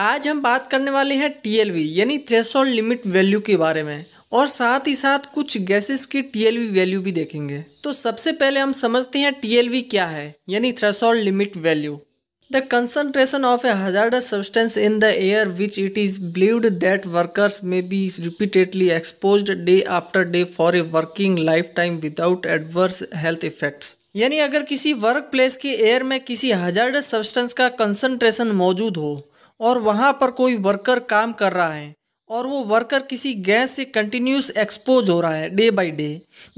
आज हम बात करने वाले हैं टीएलवी यानी थ्रेशोल्ड लिमिट वैल्यू के बारे में और साथ ही साथ कुछ गैसेस की टीएलवी वैल्यू भी देखेंगे तो सबसे पहले हम समझते हैं टीएलवी क्या है यानी threshold limit value the concentration of a hazard substance in the air which it is believed that workers may be repeatedly expose day after day for a working life time without adverse health effects यानी अगर किसी work place के air में किसी हजार substance का concentration मौजूद हो और वहाँ पर कोई वर्कर काम कर रहा है और वो वर्कर किसी गैस से कंटिन्यूस एक्सपोज हो रहा है डे बाय डे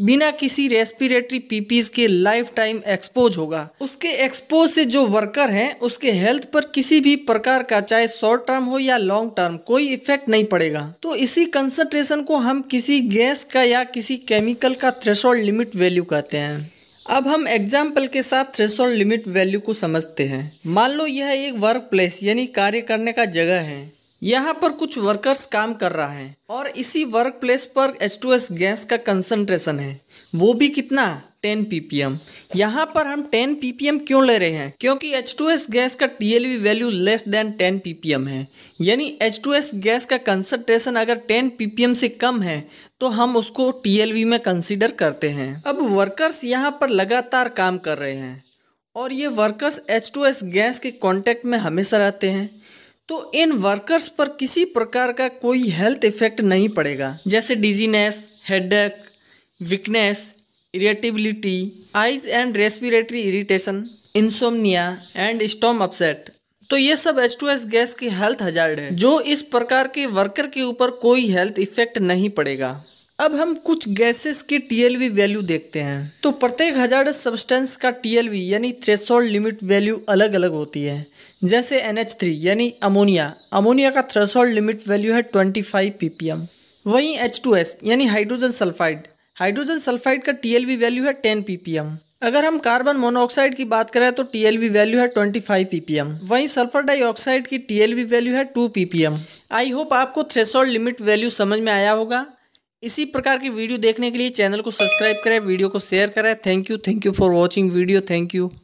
बिना किसी रेस्पिरेटरी पीपीज के लाइफ टाइम एक्सपोज होगा उसके एक्सपोज से जो वर्कर हैं उसके हेल्थ पर किसी भी प्रकार का चाहे शॉर्ट टर्म हो या लॉन्ग टर्म कोई इफेक्ट नहीं पड़ेगा तो इसी कंसंट्रेशन को हम किसी गैस का या किसी केमिकल का थ्रेशोल्ड लिमिट वैल्यू कहते हैं अब हम एग्जाम्पल के साथ थ्रेशोल्ड लिमिट वैल्यू को समझते हैं मान लो यह एक वर्क प्लेस यानी कार्य करने का जगह है यहाँ पर कुछ वर्कर्स काम कर रहा है और इसी वर्क प्लेस पर एच गैस का कंसंट्रेशन है वो भी कितना 10 ppm यहाँ पर हम 10 ppm क्यों ले रहे हैं क्योंकि H2S गैस का TLV value less than 10 ppm है यानी H2S गैस का कंसनट्रेशन अगर 10 ppm से कम है तो हम उसको TLV में कंसीडर करते हैं अब वर्कर्स यहाँ पर लगातार काम कर रहे हैं और ये वर्कर्स H2S गैस के कांटेक्ट में हमेशा रहते हैं तो इन वर्कर्स पर किसी प्रकार का कोई हेल्थ इफेक्ट नहीं पड़ेगा जैसे dizziness headache weakness irritability eyes and respiratory irritation insomnia and stomach upset तो ये सब एच टू एस गैस की हेल्थ हजार्ड है जो इस प्रकार के वर्कर के ऊपर कोई हेल्थ इफेक्ट नहीं पड़ेगा अब हम कुछ गैसेस के टीएलवी वैल्यू देखते हैं तो प्रत्येक हजार सब्सटेंस का टीएलवी यानी थ्रेसोल्ड लिमिट वैल्यू अलग अलग होती है जैसे एन थ्री यानी अमोनिया अमोनिया का थ्रेसोल्ड लिमिट वैल्यू है ट्वेंटी 25 ppm वहीं एच टू एस यानी हाइड्रोजन सल्फाइड हाइड्रोजन सल्फाइड का टीएलवी वैल्यू है टेन पीपीएम अगर हम कार्बन मोनोऑक्साइड की बात करें तो टीएलवी वैल्यू है 25 पीपीएम वहीं सल्फर डाइऑक्साइड की टीएलवी वैल्यू है 2 पीपीएम आई होप आपको थ्रेशोल्ड लिमिट वैल्यू समझ में आया होगा इसी प्रकार की वीडियो देखने के लिए चैनल को सब्सक्राइब करें वीडियो को शेयर करें thank you thank you for watching video thank you